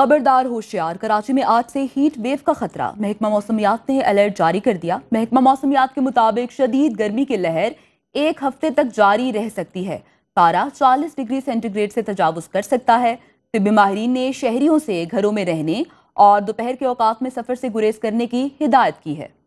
खबरदार होशियार कराची में आज से हीट वेव का खतरा महकमा मौसमियात ने अलर्ट जारी कर दिया महकमा मौसमियात के मुताबिक शदीद गर्मी की लहर एक हफ्ते तक जारी रह सकती है पारा 40 डिग्री सेंटीग्रेड से तजावज़ कर सकता है तिब माहरीन ने शहरियों से घरों में रहने और दोपहर के अवकात में सफ़र से गुरेज करने की हिदायत की है